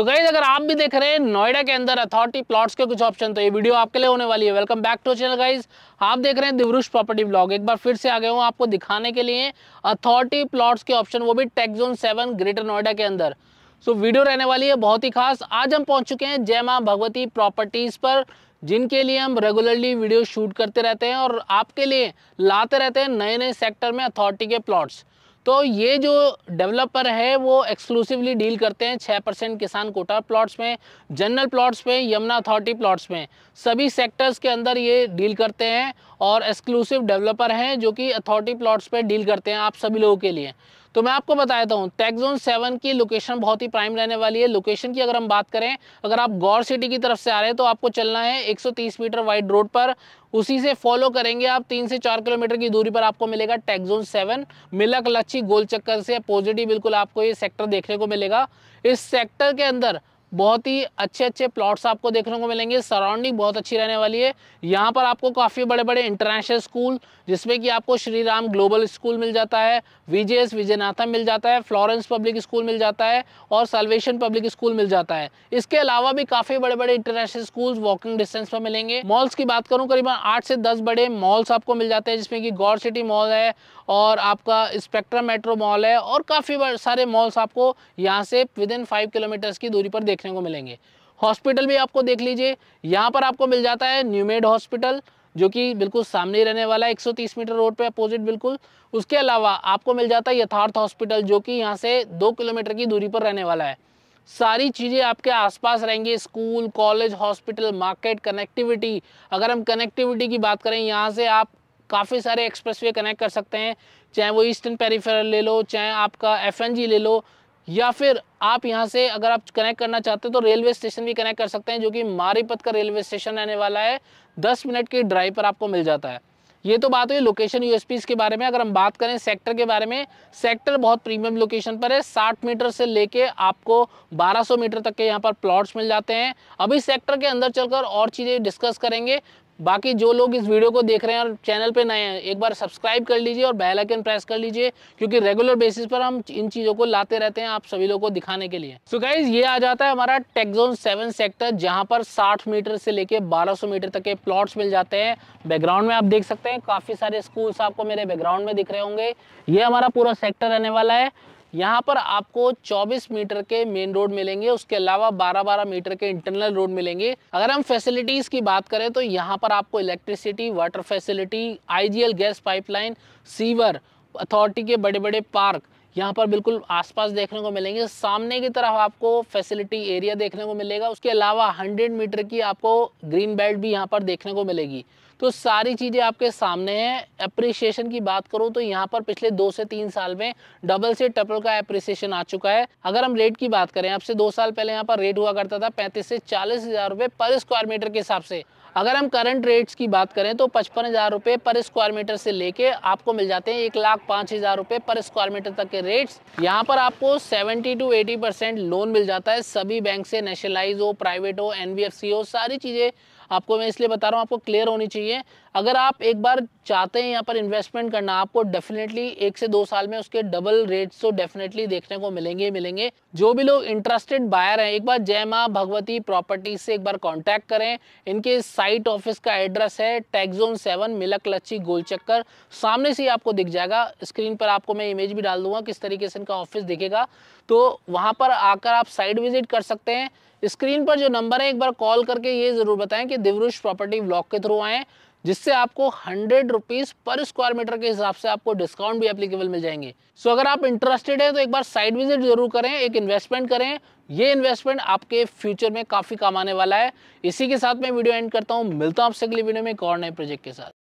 so guys अगर आप भी देख रहे हैं नोएडा के अंदर अथॉरिटी प्लॉट्स के कुछ ऑप्शन तो ये वीडियो आपके लिए होने वाली है welcome back to channel guys आप देख रहे हैं दिवरुष प्रॉपर्टी ब्लॉग एक बार फिर से आ गए हूँ आपको दिखाने के लिए अथॉरिटी प्लॉट्स के ऑप्शन वो भी टेक्जोन सेवन ग्रेटर नोएडा के अंदर सो so, वीडियो रहने वाली है बहुत ही खास आज हम पहुंच चुके हैं जय माँ भगवती प्रॉपर्टीज़ पर जिनके लिए हम रेगुलरली वीडियो शूट करते रहते हैं और आपके लिए लाते रहते हैं नए नए सेक्टर में अथॉरिटी के प्लॉट्स तो ये जो डेवलपर है वो एक्सक्लूसिवली डील करते हैं छः परसेंट किसान कोटा प्लॉट्स में जनरल प्लॉट्स में यमुना अथॉरिटी प्लॉट्स में सभी सेक्टर्स के अंदर ये डील करते हैं और एक्सक्लूसिव डेवलपर हैं जो कि अथॉरिटी प्लॉट्स पे डील करते हैं आप सभी लोगों के लिए तो मैं आपको बताता हूँ टेक्जोन सेवन की लोकेशन बहुत ही प्राइम रहने वाली है लोकेशन की अगर हम बात करें अगर आप गौर सिटी की तरफ से आ रहे हैं तो आपको चलना है 130 मीटर वाइड रोड पर उसी से फॉलो करेंगे आप तीन से चार किलोमीटर की दूरी पर आपको मिलेगा टेक्जोन सेवन मिलक लच्छी गोल चक्कर से पॉजिटिव बिल्कुल आपको ये सेक्टर देखने को मिलेगा इस सेक्टर के अंदर बहुत ही अच्छे अच्छे प्लॉट्स आपको देखने को मिलेंगे सराउंडिंग बहुत अच्छी रहने वाली है यहाँ पर आपको काफ़ी बड़े बड़े इंटरनेशनल स्कूल जिसमें कि आपको श्री राम ग्लोबल स्कूल मिल जाता है एस विजयनाथा मिल जाता है फ्लोरेंस पब्लिक स्कूल मिल जाता है और सलवेशन पब्लिक स्कूल मिल जाता है इसके अलावा भी काफ़ी बड़े बड़े इंटरनेशनल स्कूल वॉकिंग डिस्टेंस पर मिलेंगे मॉल्स की बात करूँ करीबन आठ से दस बड़े मॉल्स आपको मिल जाते हैं जिसमें कि गौर सिटी मॉल है और आपका स्पेक्ट्रा मेट्रो मॉल है और काफ़ी सारे मॉल्स आपको यहाँ से विद इन फाइव किलोमीटर्स की दूरी पर देख देखने को मिलेंगे हॉस्पिटल भी आपको देख लीजिए यहाँ पर आपको मिल जाता है न्यूमेड हॉस्पिटल जो कि बिल्कुल सामने ही रहने वाला है 130 मीटर रोड पे अपोजिट बिल्कुल उसके अलावा आपको मिल जाता है यथार्थ हॉस्पिटल जो कि यहाँ से दो किलोमीटर की दूरी पर रहने वाला है सारी चीज़ें आपके आसपास रहेंगी school college hospital market connectivity अगर हम कनेक्टिविटी की बात करें यहाँ से आप काफ़ी सारे एक्सप्रेसवे कनेक्ट कर सकते हैं चाहे वो ईस्टर्न पेरीफेरल ले लो चाहे आपका एफ ले लो या फिर आप यहां से अगर आप कनेक्ट करना चाहते हो तो रेलवे स्टेशन भी कनेक्ट कर सकते हैं जो कि मारीपत का रेलवे स्टेशन आने वाला है दस मिनट की ड्राइव पर आपको मिल जाता है ये तो बात हुई लोकेशन यू के बारे में अगर हम बात करें सेक्टर के बारे में सेक्टर बहुत प्रीमियम लोकेशन पर है 60 मीटर से लेके आपको 1200 मीटर तक के यहाँ पर प्लॉट्स मिल जाते हैं अभी सेक्टर के अंदर चलकर और चीज़ें डिस्कस करेंगे बाकी जो लोग इस वीडियो को देख रहे हैं और चैनल पे नए हैं एक बार सब्सक्राइब कर लीजिए और बेल आइकन प्रेस कर लीजिए क्योंकि रेगुलर बेसिस पर हम इन चीज़ों को लाते रहते हैं आप सभी लोगों को दिखाने के लिए सो so गाइज ये आ जाता है हमारा टेक्जोन सेवन सेक्टर जहाँ पर साठ मीटर से लेके बारह मीटर तक के प्लॉट्स मिल जाते हैं बैकग्राउंड में आप देख सकते हैं काफ़ी सारे स्कूल्स आपको मेरे बैकग्राउंड में दिख रहे होंगे ये हमारा पूरा सेक्टर रहने वाला है यहाँ पर आपको 24 मीटर के मेन रोड मिलेंगे उसके अलावा 12-12 मीटर के इंटरनल रोड मिलेंगे अगर हम फैसिलिटीज़ की बात करें तो यहाँ पर आपको electricity water facility IGL gas pipeline sewer authority के बड़े बड़े पार्क यहाँ पर बिल्कुल आसपास देखने को मिलेंगे सामने की तरफ आपको फैसिलिटी एरिया देखने को मिलेगा उसके अलावा हंड्रेड मीटर की आपको ग्रीन बेल्ट भी यहाँ पर देखने को मिलेगी तो सारी चीज़ें आपके सामने हैं अप्रिसिएशन की बात करूँ तो यहाँ पर पिछले दो से तीन साल में डबल से ट्रिपल का अप्रिसिएशन आ चुका है अगर हम रेट की बात करें आपसे दो साल पहले यहाँ पर रेट हुआ करता था पैंतीस से चालीस हज़ार रुपए पर स्क्वायर मीटर के हिसाब से अगर हम करंट रेट्स की बात करें तो पचपन हज़ार रुपए पर स्क्वायर मीटर से लेके आपको मिल जाते हैं एक लाख पाँच हज़ार रुपये पर स्क्वायर मीटर तक के रेट्स यहाँ पर आपको 70 टू 80 परसेंट लोन मिल जाता है सभी बैंक से नेशनलाइज हो प्राइवेट हो एनबीएफसी हो सारी चीज़ें आपको मैं इसलिए बता रहा हूँ आपको क्लियर होनी चाहिए अगर आप एक बार चाहते हैं यहाँ पर इन्वेस्टमेंट करना आपको डेफिनेटली एक से दो साल में उसके डबल रेट्स तो डेफिनेटली देखने को मिलेंगे मिलेंगे जो भी लोग इंटरेस्टेड बायर हैं एक बार जय माँ भगवती प्रॉपर्टी से एक बार कांटेक्ट करें इनके साइट ऑफिस का एड्रेस है टैक्सोन सेवन मिलक लच्छी गोल चक्कर सामने से ही आपको दिख जाएगा स्क्रीन पर आपको मैं इमेज भी डाल दूंगा किस तरीके से इनका ऑफिस दिखेगा तो वहाँ पर आकर आप साइट विजिट कर सकते हैं स्क्रीन पर जो नंबर है एक बार कॉल करके ये ज़रूर बताएं कि दिवरुष प्रॉपर्टी ब्लॉक के थ्रू आएँ जिससे आपको हंड्रेड रुपीज़ पर स्क्वायर मीटर के हिसाब से आपको डिस्काउंट भी एप्लीकेबल मिल जाएंगे सो so, अगर आप इंटरेस्टेड हैं तो एक बार साइड विजिट जरूर करें एक इन्वेस्टमेंट करें ये इन्वेस्टमेंट आपके फ्यूचर में काफ़ी काम आने वाला है इसी के साथ मैं वीडियो एंड करता हूँ मिलता हूँ आपसे अगली वीडियो में एक और नए प्रोजेक्ट के साथ